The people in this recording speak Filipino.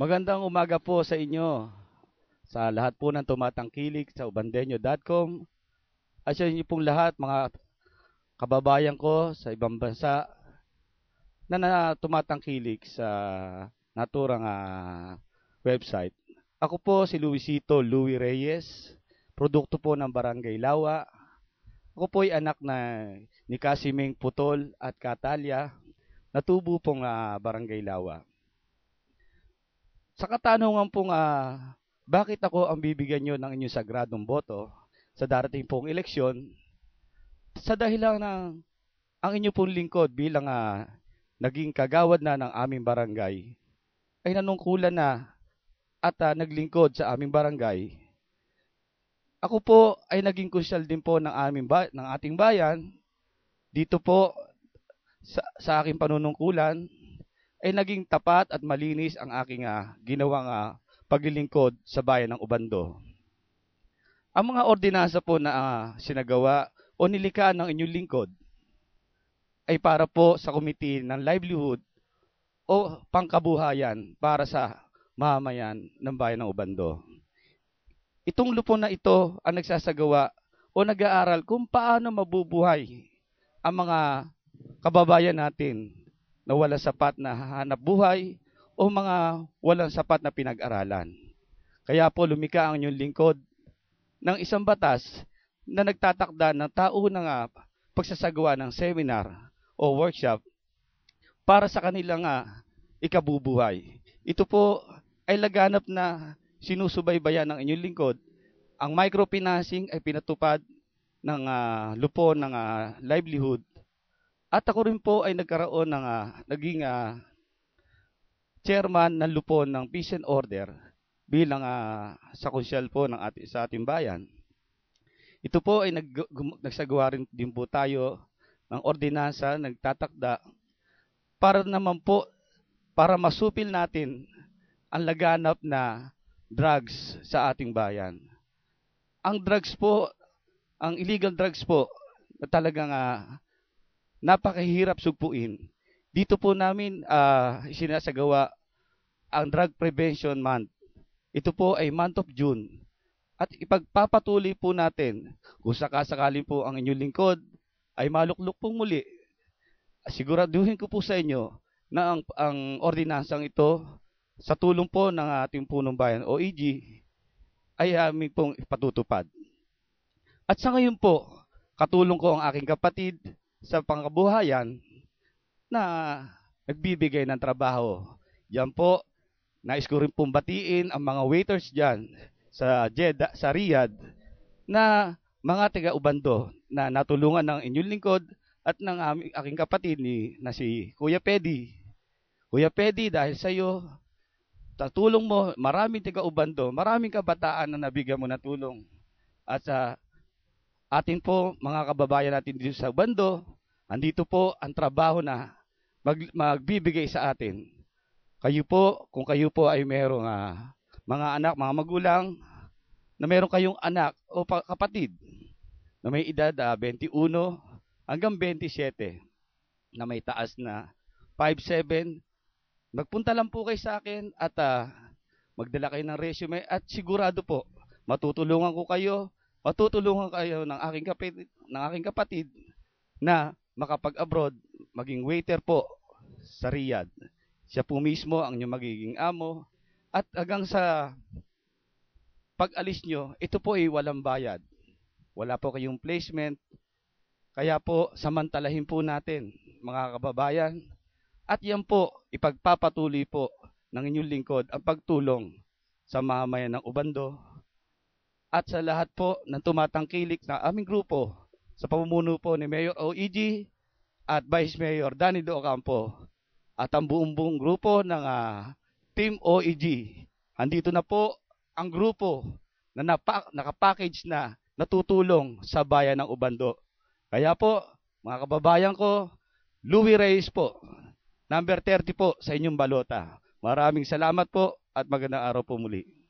Magandang umaga po sa inyo. Sa lahat po ng tumatangkilik sa ubandenyo.com. At sa inyo pong lahat, mga kababayan ko sa ibang bansa na, na tumatangkilik sa naturang uh, website. Ako po si Luisito Louis Reyes, produkto po ng Barangay Lawa. Ako po ay anak na ni Casimeng Putol at Katalia, natubo pong uh, Barangay Lawa. Sa katanungan pong uh, bakit ako ang bibigyan nyo ng inyong sagradong boto sa darating pong eleksyon, sa dahilan ng ang inyo pong lingkod bilang uh, naging kagawad na ng aming barangay, ay nanungkulan na at uh, naglingkod sa aming barangay. Ako po ay naging kusyal din po ng aming ba- ng ating bayan dito po sa, sa aking panunungkulan ay naging tapat at malinis ang aking uh, ginawang uh, paglilingkod sa bayan ng Ubando. Ang mga ordinansa po na uh, sinagawa o nilikha ng inyong lingkod ay para po sa komite ng livelihood o pangkabuhayan para sa mamayan ng bayan ng Ubando. Itong lupon na ito ang nagsasagawa o nag-aaral kung paano mabubuhay ang mga kababayan natin na wala sapat na hahanap buhay o mga walang sapat na pinag-aralan. Kaya po lumika ang inyong lingkod ng isang batas na nagtatakda ng tao na nga pagsasagawa ng seminar o workshop para sa kanilang nga ikabubuhay. Ito po ay laganap na sinusubaybayan ng inyong lingkod. Ang microfinancing ay pinatupad ng uh, lupo ng uh, livelihood at ako rin po ay nagkaroon ng uh, naging uh, chairman ng lupon ng Peace and Order bilang uh, sa konsyal po ng ating, sa ating bayan. Ito po ay nag, nagsagawa rin din po tayo ng ordinansa, nagtatakda para naman po para masupil natin ang laganap na drugs sa ating bayan. Ang drugs po, ang illegal drugs po na talagang uh, napakahirap sugpuin. Dito po namin uh, ah, sinasagawa ang Drug Prevention Month. Ito po ay month of June. At ipagpapatuloy po natin kung sakasakali po ang inyong lingkod ay maluklok pong muli. Siguraduhin ko po sa inyo na ang, ang ordinansang ito sa tulong po ng ating punong bayan OEG ay aming pong ipatutupad. At sa ngayon po, katulong ko ang aking kapatid sa pangkabuhayan na nagbibigay ng trabaho. Diyan po, nais ko rin pong batiin ang mga waiters diyan sa Jeddah, sa Riyadh na mga taga-ubando na natulungan ng inyong lingkod at ng aking kapatid ni, na si Kuya Pedi. Kuya Pedi, dahil sa iyo, tatulong mo, maraming taga-ubando, maraming kabataan na nabigyan mo na tulong. At sa atin po mga kababayan natin dito sa bando, andito po ang trabaho na mag, magbibigay sa atin. Kayo po, kung kayo po ay merong uh, mga anak, mga magulang, na meron kayong anak o kapatid na may edad uh, ah, 21 hanggang 27 na may taas na 5'7", magpunta lang po kayo sa akin at uh, magdala kayo ng resume at sigurado po matutulungan ko kayo matutulungan kayo ng aking kapatid, ng aking kapatid na makapag-abroad, maging waiter po sa Riyadh. Siya po mismo ang inyong magiging amo at hanggang sa pag-alis nyo, ito po ay walang bayad. Wala po kayong placement. Kaya po, samantalahin po natin, mga kababayan. At yan po, ipagpapatuloy po ng inyong lingkod ang pagtulong sa mamayan ng Ubando at sa lahat po ng tumatangkilik na aming grupo sa pamumuno po ni Mayor OEG at Vice Mayor Danny Ocampo at ang buong buong grupo ng uh, Team OEG. Andito na po ang grupo na napa- nakapackage na natutulong sa bayan ng Ubando. Kaya po, mga kababayan ko, Louis Reyes po, number 30 po sa inyong balota. Maraming salamat po at magandang araw po muli.